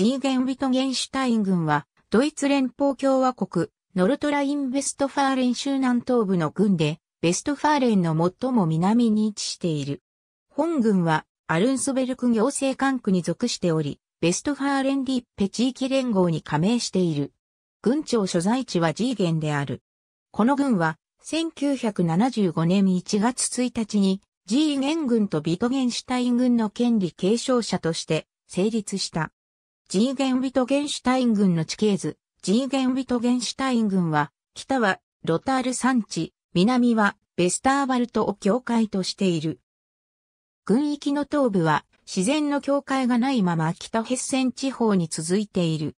ジーゲンビトゲンシュタイン軍は、ドイツ連邦共和国、ノルトライン・ベストファーレン州南東部の軍で、ベストファーレンの最も南に位置している。本軍は、アルンソベルク行政管区に属しており、ベストファーレン・ディッペ地域連合に加盟している。郡庁所在地はジーゲンである。この軍は、1975年1月1日に、ジーゲン軍とビトゲンシュタイン軍の権利継承者として、成立した。ジーゲンビトゲンシュタイン群の地形図。ジーゲンビトゲンシュタイン群は、北はロタール山地、南はベスターバルトを境界としている。群域の東部は自然の境界がないまま北ヘッセン地方に続いている。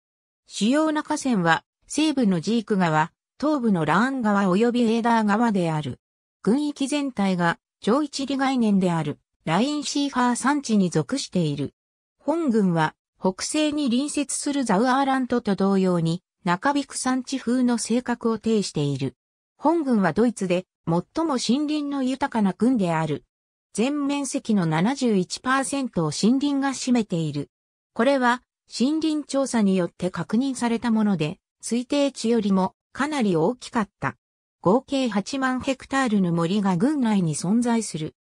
主要な河川は西部のジーク川、東部のラーン川及びエーダー川である。群域全体が上一理概念であるラインシーファー山地に属している。本群は北西に隣接するザウアーラントと同様に、中引く山地風の性格を呈している。本軍はドイツで最も森林の豊かな軍である。全面積の71%を森林が占めている。これは森林調査によって確認されたもので、推定値よりもかなり大きかった。合計8万ヘクタールの森が軍内に存在する。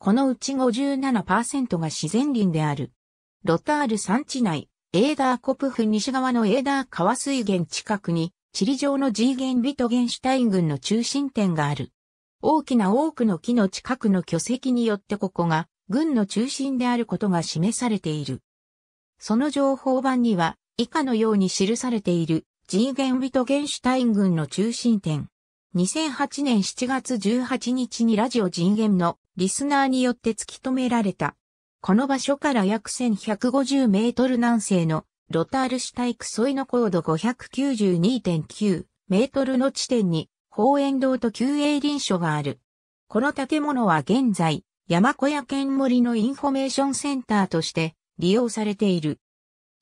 このうち57%が自然林である。ロタール山地内、エーダーコプフ西側のエーダー川水源近くに、地理上の G 原ビトゲンシュタイン群の中心点がある。大きな多くの木の近くの巨石によってここが軍の中心であることが示されている。その情報版には以下のように記されているゲンビトゲンシュタイン群の中心点。2008年7月18日にラジオ人間のリスナーによって突き止められたこの場所から約1150メートル南西のロタール市体育沿いの高度592.9メートルの地点に、宝園堂と旧営林所がある。この建物は現在、山小屋県森のインフォメーションセンターとして利用されている。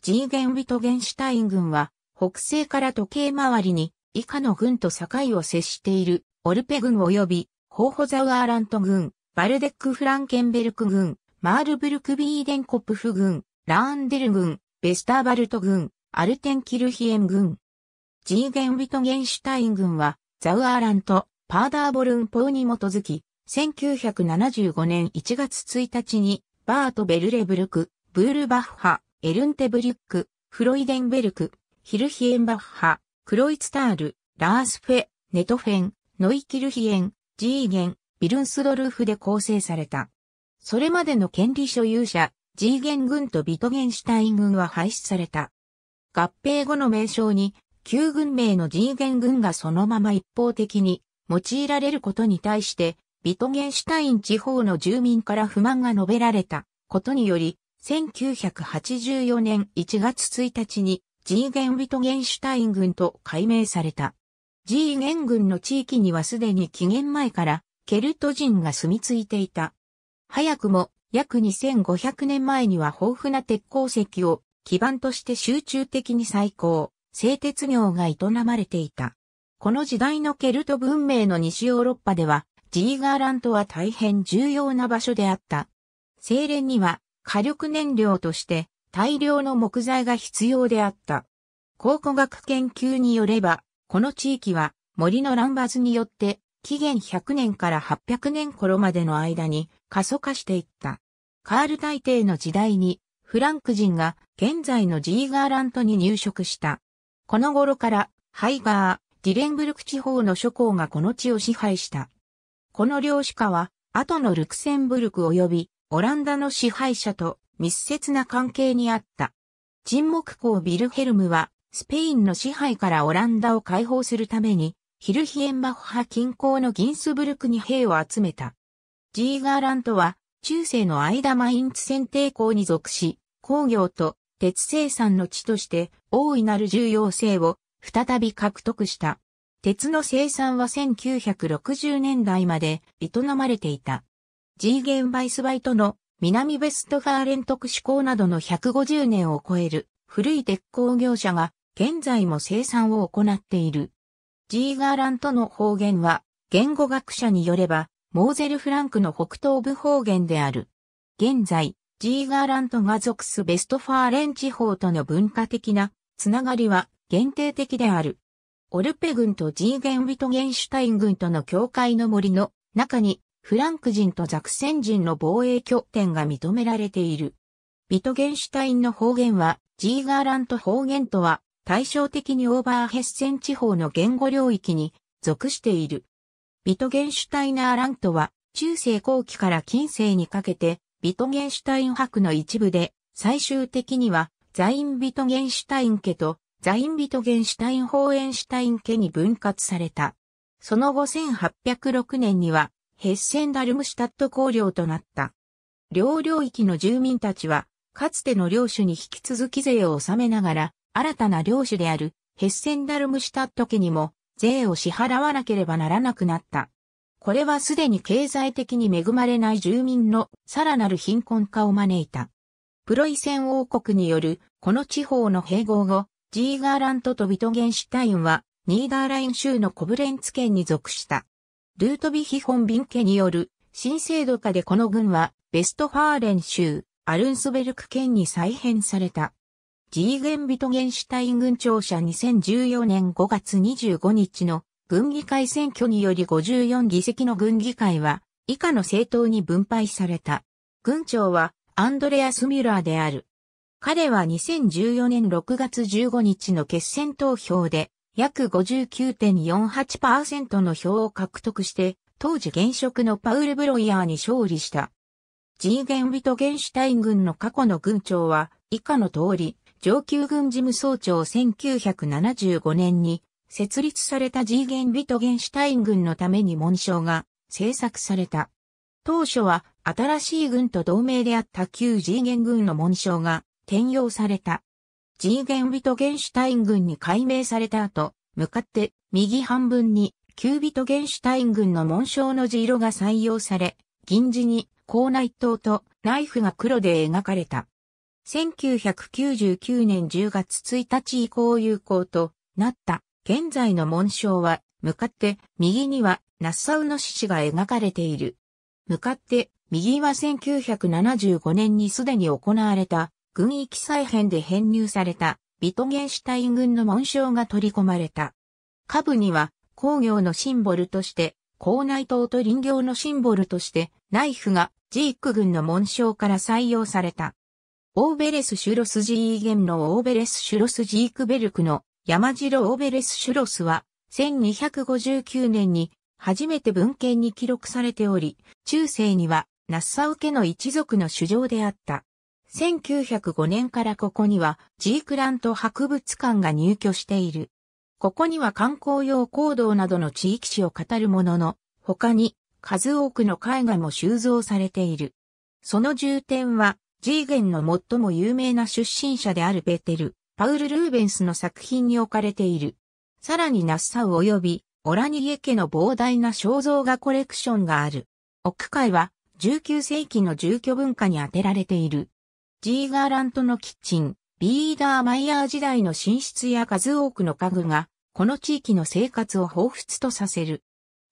ジーゲンビトゲンシュタイン軍は、北西から時計回りに、以下の軍と境を接している、オルペ軍及び、ホーホザウアーラント軍、バルデック・フランケンベルク軍、マールブルクビーデンコプフ軍、ラーンデル軍、ベスターバルト軍、アルテンキルヒエン軍。ジーゲンビトゲンシュタイン軍は、ザウアーラント、パーダーボルン法に基づき、1975年1月1日に、バート・ベルレブルク、ブールバッハ、エルンテブリュック、フロイデンベルク、ヒルヒエンバッハ、クロイツタール、ラースフェ、ネトフェン、ノイキルヒエン、ジーゲン、ビルンスドルフで構成された。それまでの権利所有者、G 元軍とビトゲンシュタイン軍は廃止された。合併後の名称に、旧軍名の G 元軍がそのまま一方的に用いられることに対して、ビトゲンシュタイン地方の住民から不満が述べられたことにより、1984年1月1日に G 元ビトゲンシュタイン軍と改名された。G 元軍の地域にはすでに紀元前からケルト人が住み着いていた。早くも約2500年前には豊富な鉄鉱石を基盤として集中的に再興、製鉄業が営まれていた。この時代のケルト文明の西ヨーロッパでは、ジーガーラントは大変重要な場所であった。精錬には火力燃料として大量の木材が必要であった。考古学研究によれば、この地域は森の乱伐によって紀元100年から800年頃までの間に過疎化していった。カール大帝の時代にフランク人が現在のジーガーラントに入植した。この頃からハイガー、ディレンブルク地方の諸侯がこの地を支配した。この領主家は後のルクセンブルク及びオランダの支配者と密接な関係にあった。沈黙公ビルヘルムはスペインの支配からオランダを解放するためにヒルヒエンバッハ近郊のギンスブルクに兵を集めた。ジーガーラントは、中世の間マインツ選定校に属し、工業と鉄生産の地として大いなる重要性を再び獲得した。鉄の生産は1960年代まで営まれていた。ジーゲンバイスバイトの南ベストファーレン特殊鋼などの150年を超える古い鉄工業者が現在も生産を行っている。ジーガーラントの方言は言語学者によればモーゼルフランクの北東部方言である。現在、ジーガーラントが属すベストファーレン地方との文化的なつながりは限定的である。オルペ軍とジーゲン・ウィトゲンシュタイン軍との境界の森の中にフランク人とザクセン人の防衛拠点が認められている。ビトゲンシュタインの方言はジーガーラント方言とは対照的にオーバーヘッセン地方の言語領域に属している。ビトゲンシュタイナーラントは、中世後期から近世にかけて、ビトゲンシュタイン博の一部で、最終的には、ザインビトゲンシュタイン家と、ザインビトゲンシュタインホーエンシュタイン家に分割された。その後1806年には、ヘッセンダルムシュタット公領となった。両領域の住民たちは、かつての領主に引き続き税を納めながら、新たな領主であるヘッセンダルムシュタット家にも税を支払わなければならなくなった。これはすでに経済的に恵まれない住民のさらなる貧困化を招いた。プロイセン王国によるこの地方の併合後、ジーガーラントとビトゲンシュタインはニーダーライン州のコブレンツ県に属した。ルートビヒホンビン家による新制度下でこの軍はベストファーレン州、アルンスベルク県に再編された。ジーゲンビトゲンシュタイン軍庁舎2014年5月25日の軍議会選挙により54議席の軍議会は以下の政党に分配された。軍長はアンドレアス・ミュラーである。彼は2014年6月15日の決選投票で約59.48%の票を獲得して当時現職のパウル・ブロイヤーに勝利した。ジーゲンビトゲンシュタイン軍の過去の軍長は以下の通り、上級軍事務総長1975年に設立された G ゲンビトゲンシュタイン軍のために紋章が制作された。当初は新しい軍と同盟であった旧 G ゲン軍の紋章が転用された。G ゲンビトゲンシュタイン軍に改名された後、向かって右半分に旧ビトゲンシュタイン軍の紋章の字色が採用され、銀字に高内灯とナイフが黒で描かれた。1999年10月1日以降有効となった現在の紋章は、向かって右にはナッサウの獅子が描かれている。向かって右は1975年にすでに行われた軍域再編で編入されたビトゲンシュタイン軍の紋章が取り込まれた。下部には工業のシンボルとして、校内島と林業のシンボルとして、ナイフがジーク軍の紋章から採用された。オーベレスシュロスジーゲンのオーベレスシュロスジークベルクの山城オーベレスシュロスは1259年に初めて文献に記録されており、中世にはナッサウ家の一族の主張であった。1905年からここにはジークラント博物館が入居している。ここには観光用行動などの地域史を語るものの、他に数多くの絵画も収蔵されている。その重点は G 元の最も有名な出身者であるペテル、パウル・ルーベンスの作品に置かれている。さらにナッサウ及びオラニエ家の膨大な肖像画コレクションがある。屋海は19世紀の住居文化に当てられている。ジーガーラントのキッチン、ビーダーマイヤー時代の寝室や数多くの家具が、この地域の生活を彷彿とさせる。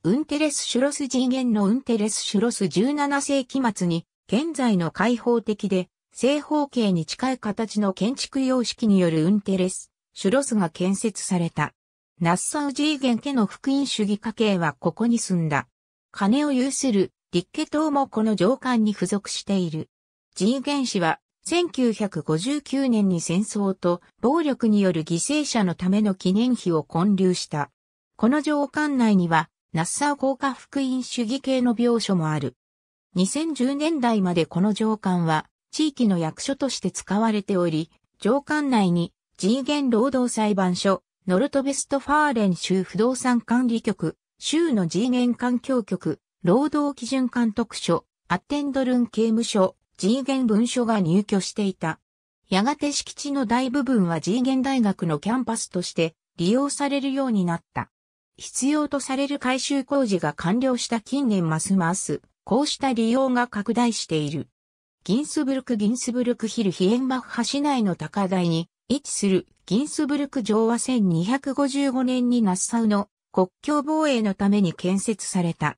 ウンテレス・シュロス人間のウンテレス・シュロス17世紀末に現在の開放的で正方形に近い形の建築様式によるウンテレス、シュロスが建設された。ナッサウジーゲン家の福音主義家系はここに住んだ。金を有する立家党もこの上官に付属している。ジーゲン氏は1959年に戦争と暴力による犠牲者のための記念碑を建立した。この上官内にはナッサウ効果福音主義系の描書もある。2010年代までこの上官は地域の役所として使われており、上官内に G 元労働裁判所、ノルトベストファーレン州不動産管理局、州の G 元環境局、労働基準監督署、アテンドルン刑務所、G 元文書が入居していた。やがて敷地の大部分は G 元大学のキャンパスとして利用されるようになった。必要とされる改修工事が完了した近年ますますこうした利用が拡大している。ギンスブルク・ギンスブルクヒル・ヒエンバッハ市内の高台に位置するギンスブルク城は1255年にナッサウの国境防衛のために建設された。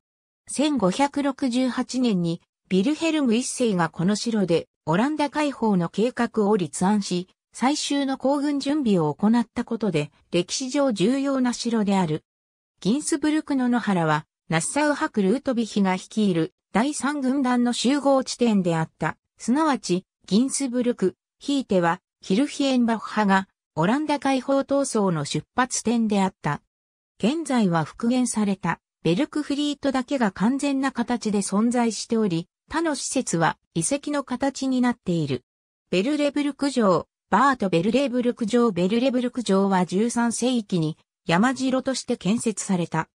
1568年にビルヘルム一世がこの城でオランダ解放の計画を立案し、最終の行軍準備を行ったことで歴史上重要な城である。ギンスブルクの野原はナッサウ博ルートビヒが率いる第三軍団の集合地点であった、すなわち、ギンスブルク、ひいては、ヒルヒエンバフ派が、オランダ解放闘争の出発点であった。現在は復元された、ベルクフリートだけが完全な形で存在しており、他の施設は遺跡の形になっている。ベルレブルク城、バート・ベルレブルク城ベルレブルク城は13世紀に山城として建設された。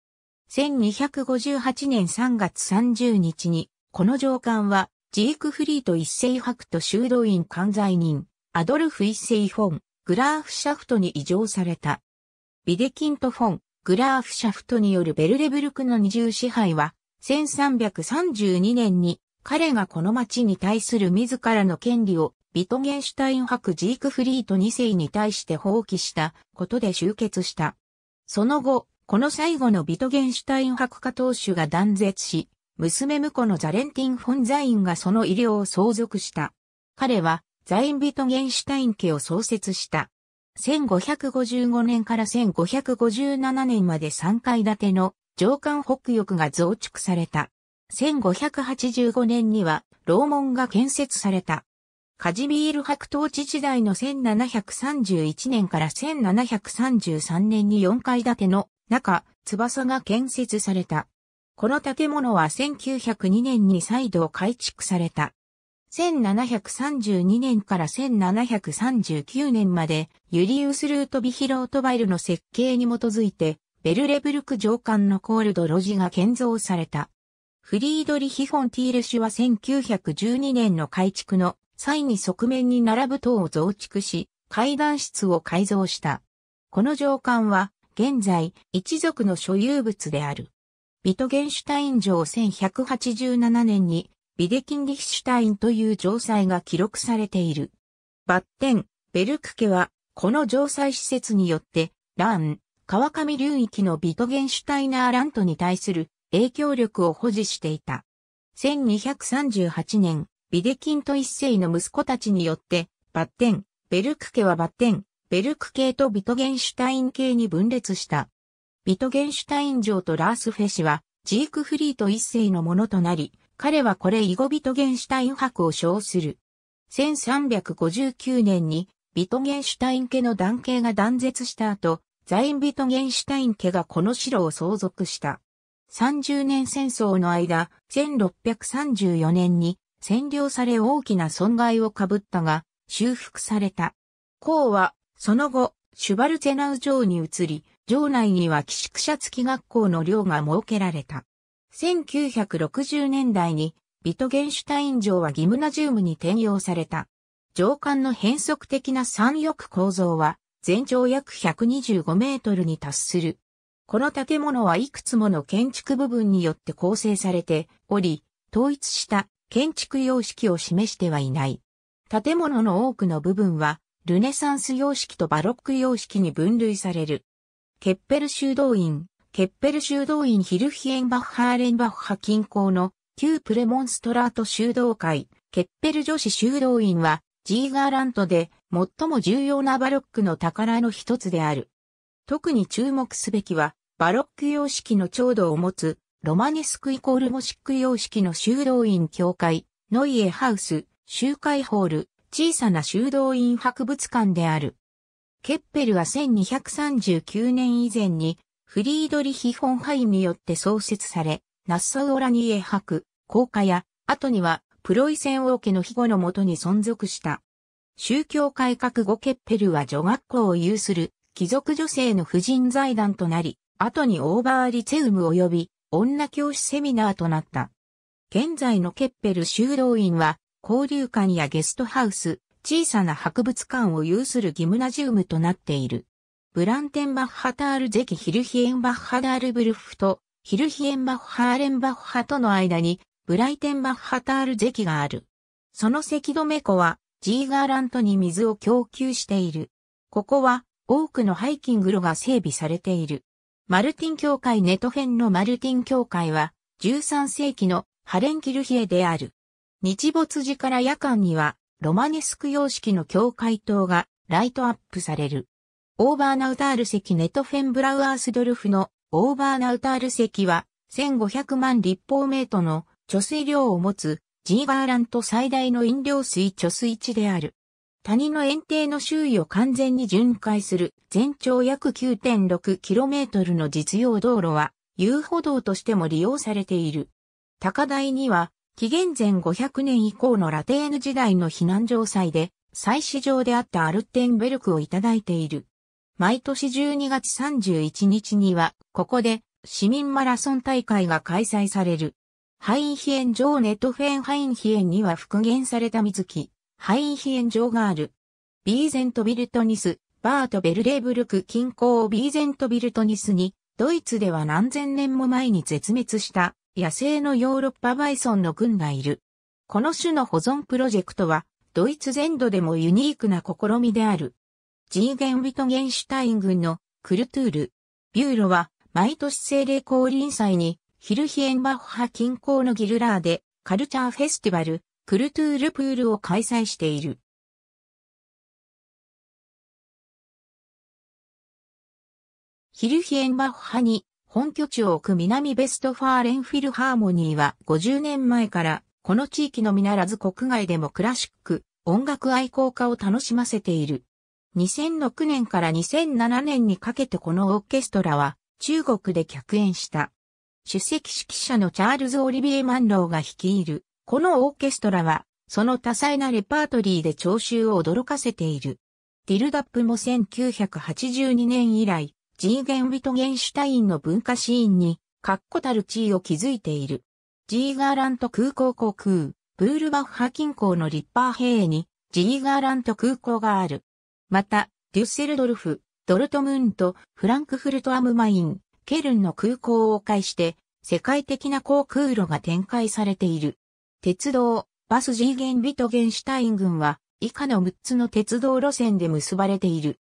1258年3月30日に、この上官は、ジークフリート一世博と修道院管財人、アドルフ一世フォン、グラーフシャフトに移常された。ビデキントフォン、グラーフシャフトによるベルレブルクの二重支配は、1332年に彼がこの町に対する自らの権利をビトゲンシュタイン博ジークフリート二世に対して放棄したことで終結した。その後、この最後のビトゲンシュタイン博家当主が断絶し、娘婿のザレンティン・フォンザインがその医療を相続した。彼は、ザイン・ビトゲンシュタイン家を創設した。1555年から1557年まで3階建ての上官北翼が増築された。1585年には、楼門が建設された。カジミール白頭地時代の1731年から1733年に4階建ての中、翼が建設された。この建物は1902年に再度改築された。1732年から1739年まで、ユリウス・ルートビヒロートバイルの設計に基づいて、ベルレブルク上官のコールド・ロジが建造された。フリードリヒ・フォンティール氏は1912年の改築の際に側面に並ぶ塔を増築し、階段室を改造した。この上官は現在、一族の所有物である。ビトゲンシュタイン城1187年に、ビデキンリヒシュタインという城塞が記録されている。バッテン、ベルク家は、この城塞施設によって、ラン、川上流域のビトゲンシュタイナーラントに対する影響力を保持していた。1238年、ビデキンと一世の息子たちによって、バッテン、ベルク家はバッテン、ベルク系とビトゲンシュタイン系に分裂した。ビトゲンシュタイン城とラースフェ氏は、ジークフリート一世のものとなり、彼はこれ以後ビトゲンシュタイン博を称する。1359年に、ビトゲンシュタイン家の男系が断絶した後、ザイン・ビトゲンシュタイン家がこの城を相続した。30年戦争の間、1634年に占領され大きな損害をかぶったが、修復された。項はその後、シュバルツェナウ城に移り、城内には寄宿舎付き学校の寮が設けられた。1960年代に、ビトゲンシュタイン城はギムナジウムに転用された。城間の変則的な三翼構造は、全長約125メートルに達する。この建物はいくつもの建築部分によって構成されており、統一した建築様式を示してはいない。建物の多くの部分はルネサンス様式とバロック様式に分類される。ケッペル修道院、ケッペル修道院ヒルヒエンバッハーレンバッハ近郊の旧プレモンストラート修道会、ケッペル女子修道院は、ジーガーラントで最も重要なバロックの宝の一つである。特に注目すべきは、バロック様式の長度を持つ、ロマネスクイコールモシック様式の修道院教会、ノイエハウス、集会ホール、小さな修道院博物館である。ケッペルは1239年以前にフリードリヒ・フォンハイによって創設され、ナッサウ・オラニエ博、高架や、後にはプロイセン王家の庇護のもとに存続した。宗教改革後ケッペルは女学校を有する貴族女性の婦人財団となり、後にオーバーリツェウム及び女教師セミナーとなった。現在のケッペル修道院は交流館やゲストハウス、小さな博物館を有するギムナジウムとなっている。ブランテンバッハタールゼキヒルヒエンバッハダールブルフとヒルヒエンバッハアレンバッハとの間にブライテンバッハタールゼキがある。その関止湖はジーガーラントに水を供給している。ここは多くのハイキング路が整備されている。マルティン教会ネトフェンのマルティン教会は13世紀のハレンキルヒエである。日没時から夜間には、ロマネスク様式の境界塔がライトアップされる。オーバーナウタール席ネトフェンブラウアースドルフのオーバーナウタール席は1500万立方メートルの貯水量を持つジーガーラント最大の飲料水貯水池である。谷の園庭の周囲を完全に巡回する全長約 9.6km の実用道路は遊歩道としても利用されている。高台には紀元前500年以降のラテーヌ時代の避難城祭で、祭祀場であったアルテンベルクをいただいている。毎年12月31日には、ここで市民マラソン大会が開催される。ハインヒエン城ネトフェンハインヒエンには復元された水木、ハインヒエン城がある。ビーゼントビルトニス、バートベルレーブルク近郊ビーゼントビルトニスに、ドイツでは何千年も前に絶滅した野生のヨーロッパバイソンの群がいる。この種の保存プロジェクトは、ドイツ全土でもユニークな試みである。ジーゲンビトゲンシュタイン群のクルトゥール。ビューロは、毎年精霊降臨祭に、ヒルヒエンバッハ近郊のギルラーで、カルチャーフェスティバル、クルトゥールプールを開催している。ヒルヒエンバッハに本拠地を置く南ベストファーレンフィルハーモニーは50年前からこの地域のみならず国外でもクラシック、音楽愛好家を楽しませている。2006年から2007年にかけてこのオーケストラは中国で客演した。出席指揮者のチャールズ・オリビエ・マンローが率いる、このオーケストラは、その多彩なレパートリーで聴衆を驚かせている。ティルダップも1982年以来、ジーゲン・ビトゲンシュタインの文化シーンに、確固たる地位を築いている。ジーガーラント空港航空、ブールバッハ近郊のリッパー兵に、ジーガーラント空港がある。また、デュッセルドルフ、ドルトムント、フランクフルトアムマイン、ケルンの空港を介して、世界的な航空路が展開されている。鉄道、バスジーゲンビトゲンシュタイン軍は、以下の6つの鉄道路線で結ばれている。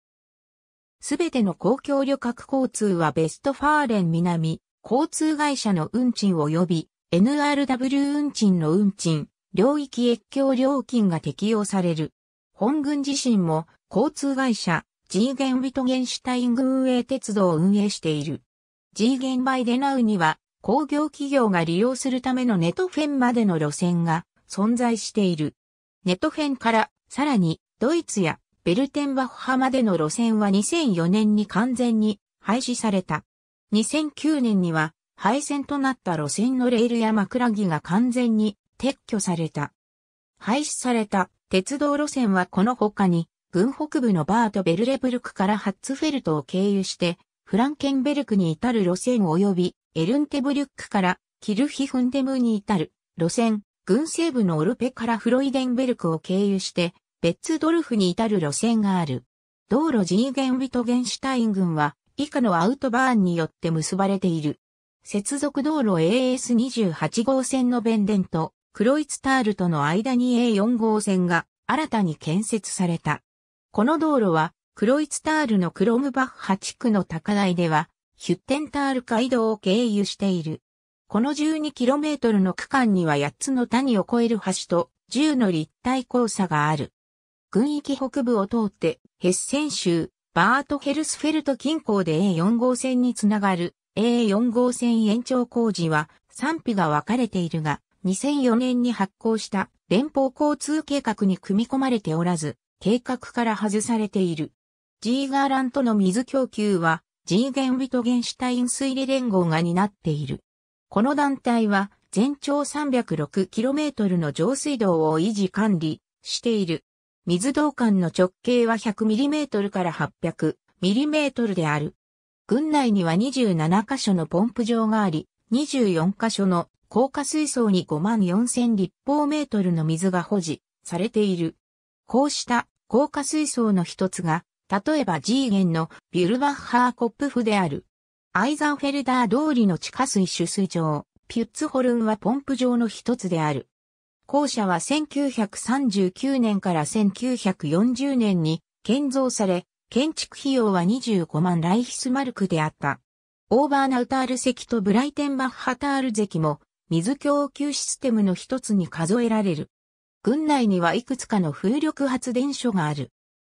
すべての公共旅客交通はベストファーレン南、交通会社の運賃及び NRW 運賃の運賃、領域越境料金が適用される。本軍自身も交通会社 G ゲンビトゲンシュタイン軍営鉄道を運営している。G ゲンバイデナウには工業企業が利用するためのネトフェンまでの路線が存在している。ネトフェンからさらにドイツやベルテンバッハまでの路線は2004年に完全に廃止された。2009年には廃線となった路線のレールや枕木が完全に撤去された。廃止された鉄道路線はこの他に、軍北部のバートベルレブルクからハッツフェルトを経由して、フランケンベルクに至る路線及び、エルンテブリュックからキルヒフンデムに至る路線、軍西部のオルペからフロイデンベルクを経由して、ベッツドルフに至る路線がある。道路ーゲンィトゲンシュタイン群は以下のアウトバーンによって結ばれている。接続道路 AS28 号線のベンデンとクロイツタールとの間に A4 号線が新たに建設された。この道路はクロイツタールのクロムバッハ地区の高台ではヒュッテンタール街道を経由している。この 12km の区間には8つの谷を越える橋と10の立体交差がある。軍域北部を通って、ヘッセン州、バートヘルスフェルト近郊で A4 号線につながる A4 号線延長工事は賛否が分かれているが、2004年に発行した連邦交通計画に組み込まれておらず、計画から外されている。ジーガーラントの水供給は、ジーゲンビトゲンシュタイン水利連合が担っている。この団体は、全長 306km の上水道を維持管理している。水道管の直径は 100mm から 800mm である。軍内には27カ所のポンプ場があり、24カ所の高架水槽に5万4000立方メートルの水が保持されている。こうした高架水槽の一つが、例えば G 元のビュルバッハーコップフである。アイザンフェルダー通りの地下水取水場、ピュッツホルンはポンプ場の一つである。校舎は1939年から1940年に建造され、建築費用は25万ライヒスマルクであった。オーバーナウタール石とブライテンバッハタール石も水供給システムの一つに数えられる。軍内にはいくつかの風力発電所がある。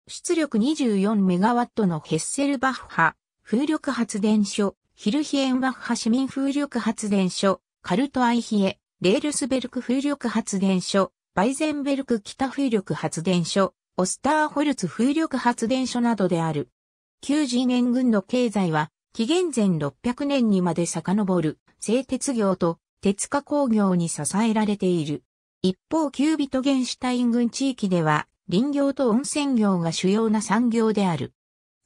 出力24メガワットのヘッセルバッハ風力発電所、ヒルヒエンバッハ市民風力発電所、カルトアイヒエレールスベルク風力発電所、バイゼンベルク北風力発電所、オスターホルツ風力発電所などである。旧人元軍の経済は、紀元前600年にまで遡る製鉄業と鉄化工業に支えられている。一方、キュービトゲンシュタイン軍地域では、林業と温泉業が主要な産業である。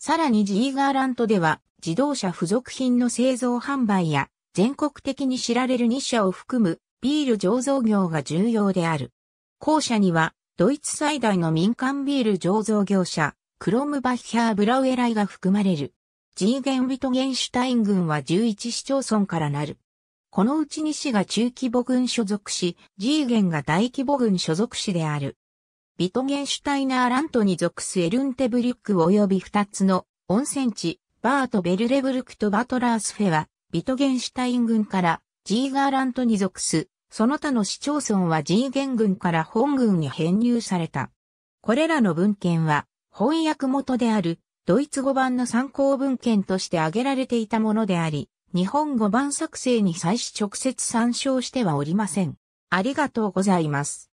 さらにジーガーラントでは、自動車付属品の製造販売や、全国的に知られる2社を含むビール醸造業が重要である。後者には、ドイツ最大の民間ビール醸造業者、クロムバッヒャー・ブラウエライが含まれる。ジーゲンビトゲンシュタイン軍は11市町村からなる。このうち2市が中規模軍所属し、ジーゲンが大規模軍所属市である。ビトゲンシュタイナーラントに属すエルンテブリュック及び2つの温泉地、バート・ベルレブルクとバトラースフェは、ビトゲンシュタイン軍からジーガーラントに属すその他の市町村は人元軍から本軍に編入された。これらの文献は翻訳元であるドイツ語版の参考文献として挙げられていたものであり、日本語版作成に際し直接参照してはおりません。ありがとうございます。